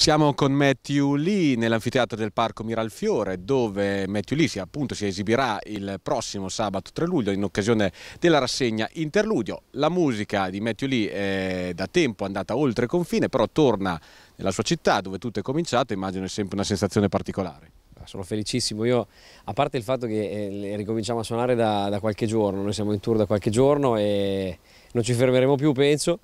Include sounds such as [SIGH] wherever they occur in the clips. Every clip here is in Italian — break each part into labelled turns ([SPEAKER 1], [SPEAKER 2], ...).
[SPEAKER 1] Siamo con Matthew Lee nell'anfiteatro del Parco Miralfiore dove Matthew Lee si, appunto, si esibirà il prossimo sabato 3 luglio in occasione della rassegna Interludio. La musica di Matthew Lee è da tempo andata oltre confine però torna nella sua città dove tutto è cominciato immagino è sempre una sensazione particolare
[SPEAKER 2] ah, sono felicissimo. Io, a parte il fatto che eh, ricominciamo a suonare da, da, qualche giorno, noi siamo in tour da qualche giorno e non ci fermeremo più, penso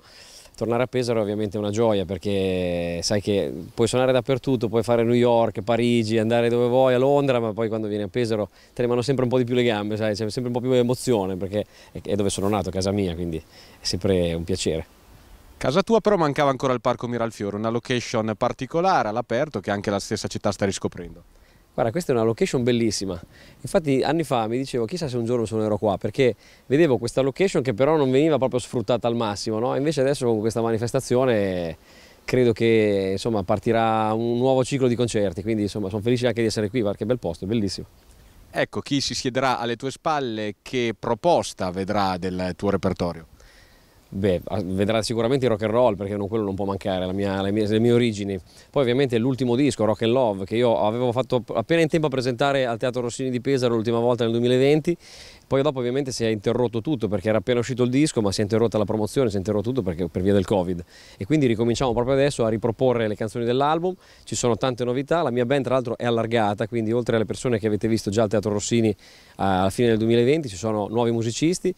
[SPEAKER 2] tornare a Pesaro è ovviamente una gioia perché sai che puoi suonare dappertutto, puoi fare New York, Parigi, andare dove vuoi, a Londra, ma poi quando vieni a Pesaro te ne sempre un po' di più le gambe, sai, c'è sempre un po' più emozione perché è dove sono nato, casa mia, quindi è sempre un piacere. Casa tua però mancava ancora il Parco Miralfiore, una
[SPEAKER 1] location
[SPEAKER 2] particolare all'aperto che anche la stessa città sta riscoprendo. Guarda, questa è una location bellissima. Infatti anni fa mi dicevo chissà se un giorno suonerò qua, perché vedevo questa location che però non veniva proprio sfruttata al massimo, no? Invece adesso con questa manifestazione credo che insomma, partirà un nuovo ciclo di concerti, quindi insomma, sono felice anche di essere qui, perché bel posto, bellissimo.
[SPEAKER 1] Ecco, chi si siederà alle tue spalle, che proposta vedrà del tuo repertorio?
[SPEAKER 2] Beh, ah, vedrà sicuramente rock and roll perché non, quello non può mancare, mia, le, mie, le, mie, origini. Poi ovviamente l'ultimo disco, Rock and Love, che io avevo fatto appena in tempo a presentare al Teatro Rossini di Pesaro l'ultima volta nel 2020, poi dopo ovviamente si è interrotto tutto perché era appena uscito il disco, ma si è interrotta la promozione, si è interrotto tutto perché, per via del Covid. E quindi ricominciamo proprio adesso a riproporre le canzoni dell'album, ci sono tante novità, la mia band tra l'altro è allargata, quindi oltre alle persone che avete visto già al Teatro Rossini ah, alla fine del 2020 ci sono nuovi musicisti,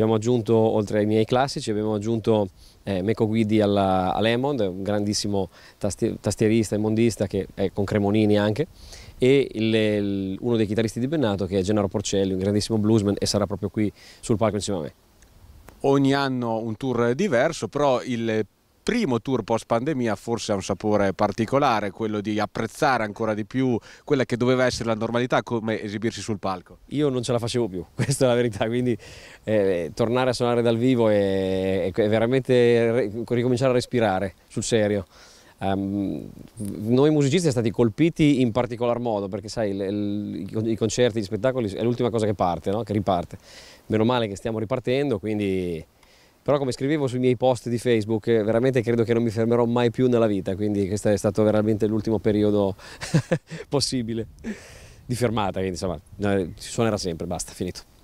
[SPEAKER 2] Abbiamo aggiunto, oltre ai miei classici, abbiamo aggiunto eh, Meco Guidi alla, a un grandissimo tastier, tastierista e mondista che è con Cremonini anche, e il, il, uno dei chitarristi di Bennato che è Gennaro Porcelli, un grandissimo bluesman e sarà proprio qui sul palco insieme a me.
[SPEAKER 1] Ogni anno un tour diverso, però il primo tour post pandemia forse ha un sapore particolare, quello di apprezzare ancora di più quella che doveva essere la normalità come
[SPEAKER 2] esibirsi sul palco. Io non ce la facevo più, [LAUGHS] questa è la verità, quindi eh, tornare a suonare dal vivo è, è veramente ricominciare a respirare sul serio. Um, noi musicisti siamo stati colpiti in particolar modo perché sai il, il, i concerti, gli spettacoli è l'ultima cosa che parte, no? che riparte. Meno male che stiamo ripartendo, quindi però come scrivevo sui miei post di Facebook eh, veramente credo che non mi fermerò mai più nella vita, quindi questo è stato veramente l'ultimo periodo [LAUGHS] possibile di fermata, quindi insomma eh, ci suonerà sempre, basta, finito.